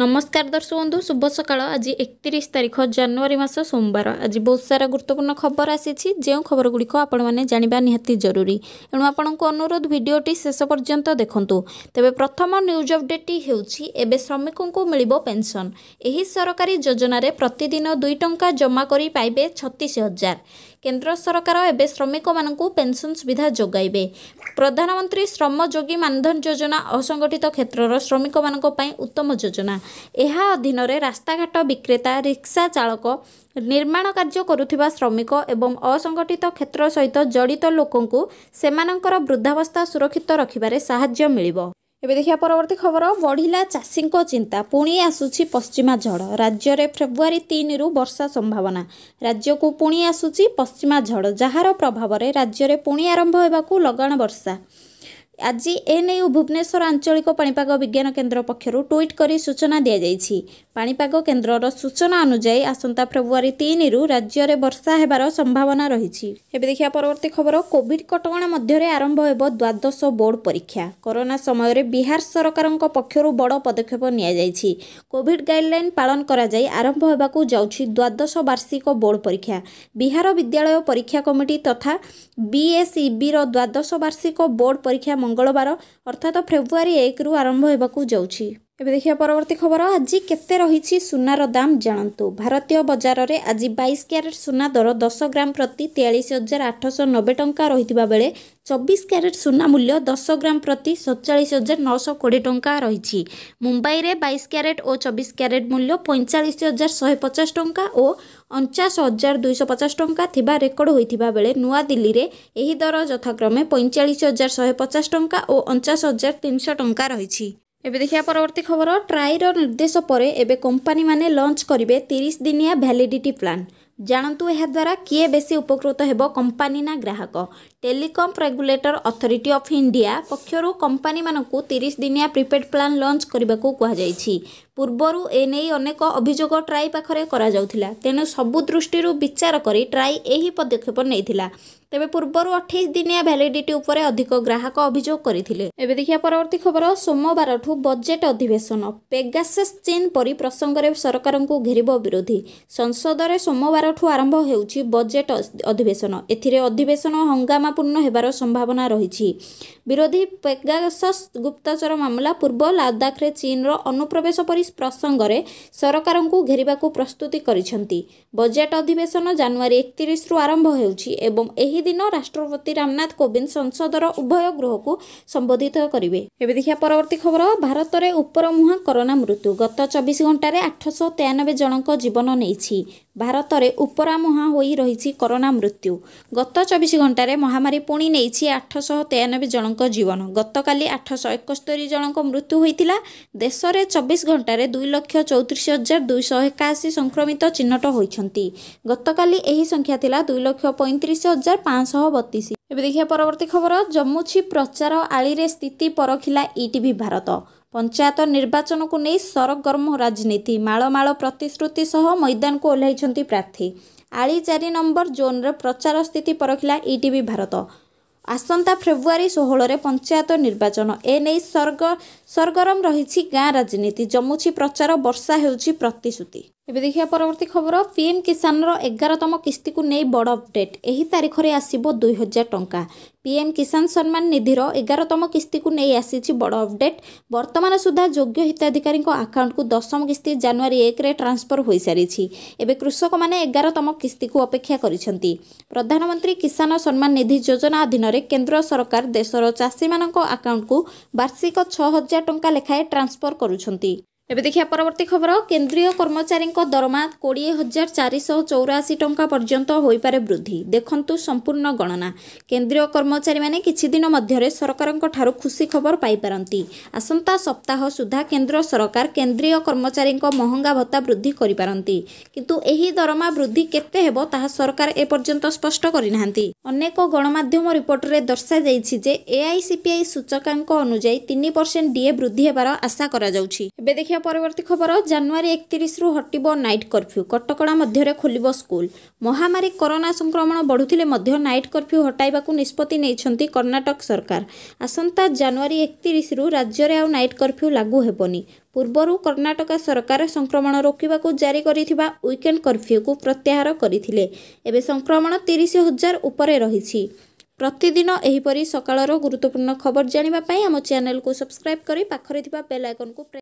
নমস্কার দর্শক বন্ধু শুভ সকাল আজ একত্রিশ তারিখ জানুয়ারি মাস সোমবার আজ বহু সারা গুরুত্বপূর্ণ খবর আসিছি যে খবরগুড়ি আপনার জাঁয়া নিহতি জরুরি এণু আপনার অনুরোধ ভিডিওটি শেষ পর্যন্ত দেখুন তবে প্রথম নিউজ অপডেটটি হচ্ছে এবে শ্রমিক মিলব পেনশন এই সরকারি যোজনার প্রতিদিন দুই টঙ্কা জমা করে পাইবে ছত্রিশ হাজার କେନ୍ଦ୍ର ସରକାର ଏବେ ଶ୍ରମିକମାନଙ୍କୁ ପେନ୍ସନ୍ ସୁବିଧା ଯୋଗାଇବେ ପ୍ରଧାନମନ୍ତ୍ରୀ ଶ୍ରମ ଯୋଗୀ ମାନଧନ ଯୋଜନା ଅସଙ୍ଗଠିତ କ୍ଷେତ୍ରର ଶ୍ରମିକମାନଙ୍କ ପାଇଁ ଉତ୍ତମ ଯୋଜନା ଏହା ଅଧୀନରେ ରାସ୍ତାଘାଟ ବିକ୍ରେତା ରିକ୍ସା ଚାଳକ ନିର୍ମାଣ କାର୍ଯ୍ୟ କରୁଥିବା ଶ୍ରମିକ ଏବଂ ଅସଙ୍ଗଠିତ କ୍ଷେତ୍ର ସହିତ ଜଡ଼ିତ ଲୋକଙ୍କୁ ସେମାନଙ୍କର ବୃଦ୍ଧାବସ୍ଥା ସୁରକ୍ଷିତ ରଖିବାରେ ସାହାଯ୍ୟ ମିଳିବ ଏବେ ଦେଖିବା ପରବର୍ତ୍ତୀ ଖବର ବଢ଼ିଲା ଚାଷୀଙ୍କ ଚିନ୍ତା ପୁଣି ଆସୁଛି ପଶ୍ଚିମା ଝଡ଼ ରାଜ୍ୟରେ ଫେବୃଆରୀ ତିନିରୁ ବର୍ଷା ସମ୍ଭାବନା ରାଜ୍ୟକୁ ପୁଣି ଆସୁଛି ପଶ୍ଚିମା ଝଡ଼ ଯାହାର ପ୍ରଭାବରେ ରାଜ୍ୟରେ ପୁଣି ଆରମ୍ଭ ହେବାକୁ ଲଗାଣ ବର୍ଷା ଆଜି ଏନେଇ ଭୁବନେଶ୍ୱର ଆଞ୍ଚଳିକ ପାଣିପାଗ ବିଜ୍ଞାନ କେନ୍ଦ୍ର ପକ୍ଷରୁ ଟ୍ୱିଟ୍ କରି ସୂଚନା ଦିଆଯାଇଛି ପାଣିପାଗ କେନ୍ଦ୍ରର ସୂଚନା ଅନୁଯାୟୀ ଆସନ୍ତା ଫେବୃଆରୀ ତିନିରୁ ରାଜ୍ୟରେ ବର୍ଷା ହେବାର ସମ୍ଭାବନା ରହିଛି ଏବେ ଦେଖିବା ପରବର୍ତ୍ତୀ ଖବର କୋଭିଡ୍ କଟକଣା ମଧ୍ୟରେ ଆରମ୍ଭ ହେବ ଦ୍ୱାଦଶ ବୋର୍ଡ ପରୀକ୍ଷା କରୋନା ସମୟରେ ବିହାର ସରକାରଙ୍କ ପକ୍ଷରୁ ବଡ଼ ପଦକ୍ଷେପ ନିଆଯାଇଛି କୋଭିଡ୍ ଗାଇଡ୍ଲାଇନ୍ ପାଳନ କରାଯାଇ ଆରମ୍ଭ ହେବାକୁ ଯାଉଛି ଦ୍ୱାଦଶ ବାର୍ଷିକ ବୋର୍ଡ ପରୀକ୍ଷା ବିହାର ବିଦ୍ୟାଳୟ ପରୀକ୍ଷା କମିଟି ତଥା ବିଏସ୍ଇବିର ଦ୍ୱାଦଶ ବାର୍ଷିକ ବୋର୍ଡ ପରୀକ୍ଷା ମଙ୍ଗଳବାର ଅର୍ଥାତ୍ ଫେବୃଆରୀ ଏକରୁ ଆରମ୍ଭ ହେବାକୁ ଯାଉଛି ଏବେ ଦେଖିବା ପରବର୍ତ୍ତୀ ଖବର ଆଜି କେତେ ରହିଛି ସୁନାର ଦାମ ଜାଣନ୍ତୁ ଭାରତୀୟ ବଜାରରେ ଆଜି ବାଇଶ କ୍ୟାରେଟ୍ ସୁନା ଦର ଦଶ ଗ୍ରାମ ପ୍ରତି ତେୟାଳିଶ ହଜାର ଆଠଶହ ନବେ ଟଙ୍କା ରହିଥିବା ବେଳେ ଚବିଶ କ୍ୟାରେଟ୍ ସୁନା ମୂଲ୍ୟ ଦଶ ଗ୍ରାମ ପ୍ରତି ସତଚାଳିଶ ହଜାର ନଅଶହ କୋଡ଼ିଏ ଟଙ୍କା ରହିଛି ମୁମ୍ବାଇରେ ବାଇଶ କ୍ୟାରେଟ୍ ଓ ଚବିଶ କ୍ୟାରେଟ୍ ମୂଲ୍ୟ ପଇଁଚାଳିଶ ହଜାର ଶହେ ପଚାଶ ଟଙ୍କା ଓ ଅଣଚାଶ ହଜାର ଦୁଇଶହ ପଚାଶ ଟଙ୍କା ଥିବା ରେକର୍ଡ଼ ହୋଇଥିବା ବେଳେ ନୂଆଦିଲ୍ଲୀରେ ଏହି ଦର ଯଥାକ୍ରମେ ପଇଁଚାଳିଶ ହଜାର ଶହେ ପଚାଶ ଟଙ୍କା ଓ ଅଣଚାଶ ହଜାର ତିନିଶହ ଟଙ୍କା ରହିଛି ଏବେ ଦେଖିବା ପରବର୍ତ୍ତୀ ଖବର ଟ୍ରାଇର ନିର୍ଦ୍ଦେଶ ପରେ ଏବେ କମ୍ପାନୀମାନେ ଲଞ୍ଚ କରିବେ ତିରିଶ ଦିନିଆ ଭ୍ୟାଲିଡିଟି ପ୍ଲାନ୍ ଜାଣନ୍ତୁ ଏହାଦ୍ୱାରା କିଏ ବେଶୀ ଉପକୃତ ହେବ କମ୍ପାନୀ ନା ଗ୍ରାହକ telecom regulator authority of India ପକ୍ଷରୁ କମ୍ପାନୀମାନଙ୍କୁ ତିରିଶ ଦିନିଆ ପ୍ରିପେଡ୍ ପ୍ଲାନ୍ ଲଞ୍ଚ କରିବାକୁ କୁହାଯାଇଛି ପୂର୍ବରୁ ଏନେଇ ଅନେକ ଅଭିଯୋଗ ଟ୍ରାଇ ପାଖରେ କରାଯାଉଥିଲା ତେଣୁ ସବୁ ଦୃଷ୍ଟିରୁ ବିଚାର କରି ଟ୍ରାଇ ଏହି ପଦକ୍ଷେପ ନେଇଥିଲା ତେବେ ପୂର୍ବରୁ ଅଠେଇଶ ଦିନିଆ ଭ୍ୟାଲିଡିଟି ଉପରେ ଅଧିକ ଗ୍ରାହକ ଅଭିଯୋଗ କରିଥିଲେ ଏବେ ଦେଖିବା ପରବର୍ତ୍ତୀ ଖବର ସୋମବାରଠୁ ବଜେଟ୍ ଅଧିବେଶନ ପେଗାସେସ୍ ଚୀନ ପରି ପ୍ରସଙ୍ଗରେ ସରକାରଙ୍କୁ ଘେରିବ ବିରୋଧୀ ସଂସଦରେ ସୋମବାରଠୁ ଆରମ୍ଭ ହେଉଛି ବଜେଟ୍ ଅଧିବେଶନ ଏଥିରେ ଅଧିବେଶନ ହଙ୍ଗାମାପୂର୍ଣ୍ଣ ହେବାର ସମ୍ଭାବନା ରହିଛି ବିରୋଧୀ ପେଗାସସ୍ ଗୁପ୍ତଚର ମାମଲା ପୂର୍ବ ଲଦାଖରେ ଚୀନର ଅନୁପ୍ରବେଶ ପରି ପ୍ରସଙ୍ଗରେ ସରକାରଙ୍କୁ ଘେରିବାକୁ ପ୍ରସ୍ତୁତି କରିଛନ୍ତି ବଜେଟ୍ ଅଧିବେଶନ ଜାନୁଆରୀ ଏକତିରିଶରୁ ଆରମ୍ଭ ହେଉଛି ଏବଂ ଏହି ଦିନ ରାଷ୍ଟ୍ରପତି ରାମନାଥ କୋବିନ୍ଦ ସଂସଦର ଉଭୟ ଗୃହକୁ ସମ୍ବୋଧିତ କରିବେ ଏବେ ଦେଖିବା ପରବର୍ତ୍ତୀ ଖବର ଭାରତରେ ଉପରମୁହାଁ କରୋନା ମୃତ୍ୟୁ ଗତ ଚବିଶ ଘଣ୍ଟାରେ ଆଠଶହ ତେୟାନବେ ଜଣଙ୍କ ଜୀବନ ନେଇଛି ଭାରତରେ ଉପରାମୁହାଁ ହୋଇ ରହିଛି କରୋନା ମୃତ୍ୟୁ ଗତ ଚବିଶ ଘଣ୍ଟାରେ ମହାମାରୀ ପୁଣି ନେଇଛି ଆଠଶହ ତେୟାନବେ ଜଣଙ୍କ ଜୀବନ ଗତକାଲି ଆଠଶହ ଏକସ୍ତରୀ ଜଣଙ୍କ ମୃତ୍ୟୁ ହୋଇଥିଲା ଦେଶରେ ଚବିଶ ଘଣ୍ଟାରେ ଦୁଇ ଲକ୍ଷ ଚଉତିରିଶ ହଜାର ଦୁଇଶହ ଏକାଅଶୀ ସଂକ୍ରମିତ ଚିହ୍ନଟ ହୋଇଛନ୍ତି ଗତକାଲି ଏହି ସଂଖ୍ୟା ଥିଲା ଦୁଇ ଲକ୍ଷ ପଇଁତିରିଶ ହଜାର ପାଞ୍ଚଶହ ବତିଶ ଏବେ ଦେଖିବା ପରବର୍ତ୍ତୀ ଖବର ଜମୁଛି ପ୍ରଚାର ଆଳିରେ ସ୍ଥିତି ପରଖିଲା ଇଟିଭି ଭାରତ ପଞ୍ଚାୟତ ନିର୍ବାଚନକୁ ନେଇ ସରଗରମ ରାଜନୀତି ମାଳମାଳ ପ୍ରତିଶ୍ରୁତି ସହ ମଇଦାନକୁ ଓହ୍ଲାଇଛନ୍ତି ପ୍ରାର୍ଥୀ ଆଳି ଚାରି ନମ୍ବର ଜୋନ୍ରେ ପ୍ରଚାର ସ୍ଥିତି ପରଖିଲା ଇଟିଭି ଭାରତ ଆସନ୍ତା ଫେବୃଆରୀ ଷୋହଳରେ ପଞ୍ଚାୟତ ନିର୍ବାଚନ ଏ ନେଇ ସରଗ ସରଗରମ ରହିଛି ଗାଁ ରାଜନୀତି ଜମୁଛି ପ୍ରଚାର ବର୍ଷା ହେଉଛି ପ୍ରତିଶ୍ରୁତି ଏବେ ଦେଖିବା ପରବର୍ତ୍ତୀ ଖବର ପିଏମ୍ କିଷାନର ଏଗାରତମ କିସ୍ତିକୁ ନେଇ ବଡ଼ ଅପଡେଟ୍ ଏହି ତାରିଖରେ ଆସିବ ଦୁଇ ହଜାର ଟଙ୍କା ପିଏମ୍ କିଷାନ ସମ୍ମାନ ନିଧିର ଏଗାରତମ କିସ୍ତିକୁ ନେଇ ଆସିଛି ବଡ଼ ଅପଡେଟ୍ ବର୍ତ୍ତମାନ ସୁଦ୍ଧା ଯୋଗ୍ୟ ହିତାଧିକାରୀଙ୍କ ଆକାଉଣ୍ଟକୁ ଦଶମ କିସ୍ତି ଜାନୁଆରୀ ଏକରେ ଟ୍ରାନ୍ସଫର ହୋଇସାରିଛି ଏବେ କୃଷକମାନେ ଏଗାରତମ କିସ୍ତିକୁ ଅପେକ୍ଷା କରିଛନ୍ତି ପ୍ରଧାନମନ୍ତ୍ରୀ କିଷାନ ସମ୍ମାନ ନିଧି ଯୋଜନା ଅଧୀନରେ କେନ୍ଦ୍ର ସରକାର ଦେଶର ଚାଷୀମାନଙ୍କ ଆକାଉଣ୍ଟକୁ ବାର୍ଷିକ ଛଅ ହଜାର ଟଙ୍କା ଲେଖାଏଁ ଟ୍ରାନ୍ସଫର କରୁଛନ୍ତି এবে দেখিয়া পরবর্তী খবর কেন্দ্রীয় কর্মচারী দরমা কোড়ি হাজার চারিশ চৌরাশি টঙ্কা পর্যন্ত হইপারে বৃদ্ধি দেখুন সম্পূর্ণ গণনা কেন্দ্রীয় কর্মচারী মানে কিছুদিন মধ্যে সরকার খুশি খবর পাইপার আসন্তা সপ্তাহ সুদ্ধা কেন্দ্র সরকার কেন্দ্রীয় কর্মচারী মহঙ্গা ভত্তা বৃদ্ধি করিপারতি কিন্তু এই দরমা বৃদ্ধি কেতে হব তাহা সরকার এপর্যন্ত স্পষ্ট করে না অনেক গণমাধ্যম রিপোর্টরে দর্শা যাই যে এআইসিপিআই সূচকাঙ্ক অনুযায়ী তিন পরসেন্ট ডিএ বৃদ্ধি হবার আশা করা যাচ্ছে ଏବେ ଦେଖିବା ପରବର୍ତ୍ତୀ ଖବର ଜାନୁଆରୀ ଏକତିରିଶରୁ ହଟିବ ନାଇଟ୍ କର୍ଫ୍ୟୁ କଟକଣା ମଧ୍ୟରେ ଖୋଲିବ ସ୍କୁଲ ମହାମାରୀ କରୋନା ସଂକ୍ରମଣ ବଢ଼ୁଥିଲେ ମଧ୍ୟ ନାଇଟ୍ କର୍ଫ୍ୟୁ ହଟାଇବାକୁ ନିଷ୍ପତ୍ତି ନେଇଛନ୍ତି କର୍ଣ୍ଣାଟକ ସରକାର ଆସନ୍ତା ଜାନୁଆରୀ ଏକତିରିଶରୁ ରାଜ୍ୟରେ ଆଉ ନାଇଟ୍ କର୍ଫ୍ୟୁ ଲାଗୁ ହେବନି ପୂର୍ବରୁ କର୍ଣ୍ଣାଟକ ସରକାର ସଂକ୍ରମଣ ରୋକିବାକୁ ଜାରି କରିଥିବା ୱିକେଣ୍ଡ କର୍ଫ୍ୟୁକୁ ପ୍ରତ୍ୟାହାର କରିଥିଲେ ଏବେ ସଂକ୍ରମଣ ତିରିଶ ହଜାର ଉପରେ ରହିଛି ପ୍ରତିଦିନ ଏହିପରି ସକାଳର ଗୁରୁତ୍ୱପୂର୍ଣ୍ଣ ଖବର ଜାଣିବା ପାଇଁ ଆମ ଚ୍ୟାନେଲକୁ ସବସ୍କ୍ରାଇବ୍ କରି ପାଖରେ ଥିବା ବେଲ୍ ଆଇକନ୍କୁ